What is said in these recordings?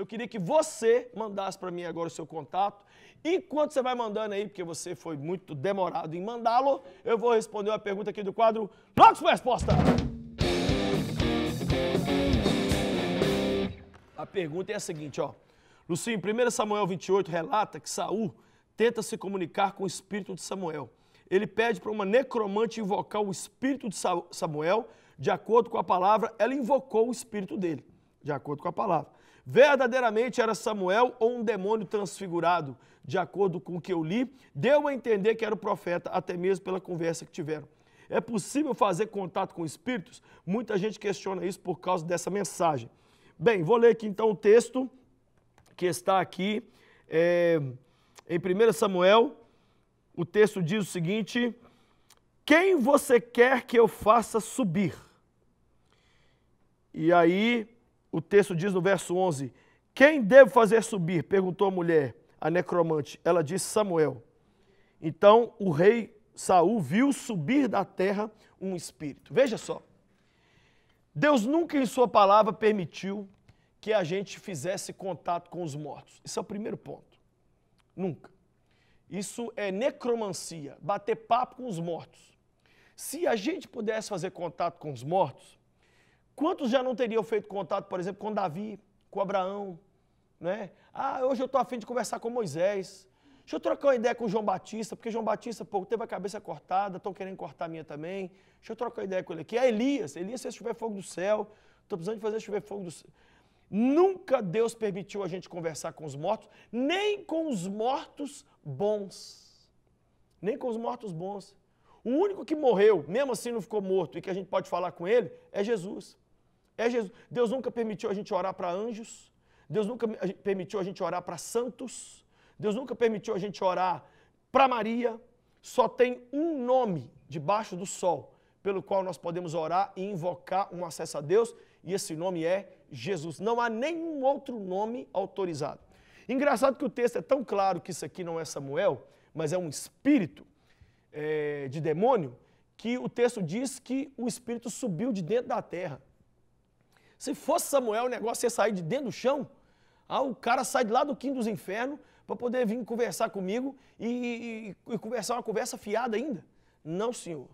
Eu queria que você mandasse para mim agora o seu contato. Enquanto você vai mandando aí, porque você foi muito demorado em mandá-lo, eu vou responder uma pergunta aqui do quadro Blocos para Resposta. A pergunta é a seguinte, ó. Lucinho, 1 Samuel 28 relata que Saul tenta se comunicar com o espírito de Samuel. Ele pede para uma necromante invocar o espírito de Samuel, de acordo com a palavra, ela invocou o espírito dele, de acordo com a palavra verdadeiramente era Samuel ou um demônio transfigurado, de acordo com o que eu li, deu a entender que era o profeta, até mesmo pela conversa que tiveram. É possível fazer contato com espíritos? Muita gente questiona isso por causa dessa mensagem. Bem, vou ler aqui então o texto que está aqui é, em 1 Samuel. O texto diz o seguinte: Quem você quer que eu faça subir? E aí o texto diz no verso 11: Quem devo fazer subir? perguntou a mulher, a necromante. Ela disse: Samuel. Então o rei Saul viu subir da terra um espírito. Veja só. Deus nunca em sua palavra permitiu que a gente fizesse contato com os mortos. Isso é o primeiro ponto. Nunca. Isso é necromancia, bater papo com os mortos. Se a gente pudesse fazer contato com os mortos, Quantos já não teriam feito contato, por exemplo, com Davi, com Abraão? Né? Ah, hoje eu estou afim de conversar com Moisés. Deixa eu trocar uma ideia com o João Batista, porque João Batista, pô, teve a cabeça cortada, estão querendo cortar a minha também. Deixa eu trocar uma ideia com ele aqui. É Elias, Elias fez chover fogo do céu. Estou precisando de fazer chover fogo do céu. Nunca Deus permitiu a gente conversar com os mortos, nem com os mortos bons. Nem com os mortos bons. O único que morreu, mesmo assim não ficou morto, e que a gente pode falar com ele, é Jesus. É Jesus. Deus nunca permitiu a gente orar para anjos. Deus nunca permitiu a gente orar para santos. Deus nunca permitiu a gente orar para Maria. Só tem um nome debaixo do sol pelo qual nós podemos orar e invocar um acesso a Deus, e esse nome é Jesus. Não há nenhum outro nome autorizado. Engraçado que o texto é tão claro que isso aqui não é Samuel, mas é um espírito é, de demônio, que o texto diz que o espírito subiu de dentro da terra. Se fosse Samuel, o negócio ia sair de dentro do chão. Ah, o cara sai de lá do quinto dos infernos para poder vir conversar comigo e, e, e conversar uma conversa fiada ainda. Não, senhor.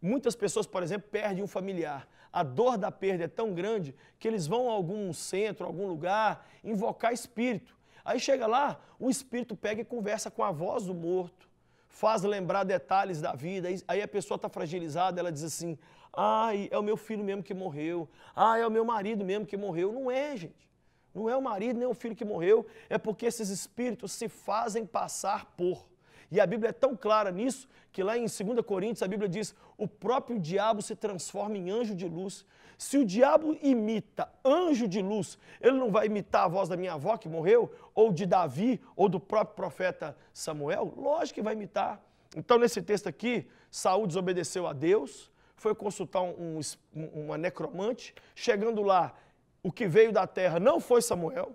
Muitas pessoas, por exemplo, perdem um familiar. A dor da perda é tão grande que eles vão a algum centro, a algum lugar, invocar espírito. Aí chega lá, o espírito pega e conversa com a voz do morto, faz lembrar detalhes da vida. Aí a pessoa está fragilizada, ela diz assim: ai, é o meu filho mesmo que morreu, ai, é o meu marido mesmo que morreu. Não é, gente. Não é o marido nem o filho que morreu, é porque esses espíritos se fazem passar por. E a Bíblia é tão clara nisso que lá em 2 Coríntios a Bíblia diz: o próprio diabo se transforma em anjo de luz. Se o diabo imita anjo de luz, ele não vai imitar a voz da minha avó que morreu, ou de Davi, ou do próprio profeta Samuel? Lógico que vai imitar. Então, nesse texto aqui, Saul desobedeceu a Deus, foi consultar um, um, uma necromante. Chegando lá, o que veio da terra não foi Samuel,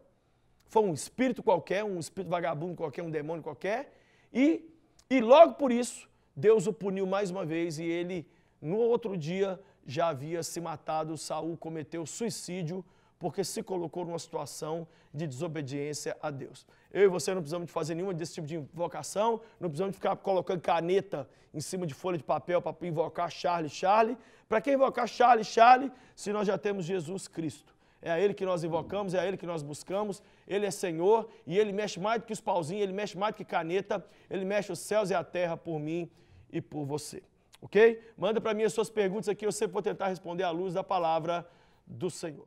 foi um espírito qualquer, um espírito vagabundo qualquer, um demônio qualquer. E, e logo por isso, Deus o puniu mais uma vez e ele, no outro dia, já havia se matado. Saul cometeu suicídio porque se colocou numa situação de desobediência a Deus. Eu e você não precisamos de fazer nenhuma desse tipo de invocação, não precisamos de ficar colocando caneta em cima de folha de papel para invocar Charlie, Charlie. Para que invocar Charlie, Charlie, se nós já temos Jesus Cristo? é a Ele que nós invocamos, é a Ele que nós buscamos, Ele é Senhor e Ele mexe mais do que os pauzinhos, Ele mexe mais do que caneta, Ele mexe os céus e a terra por mim e por você. Ok? Manda para mim as suas perguntas aqui, eu sempre vou tentar responder à luz da palavra do Senhor.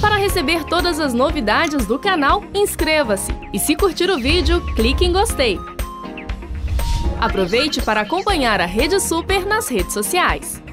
Para receber todas as novidades do canal, inscreva-se e se curtir o vídeo, clique em gostei. Aproveite para acompanhar a Rede Super nas redes sociais.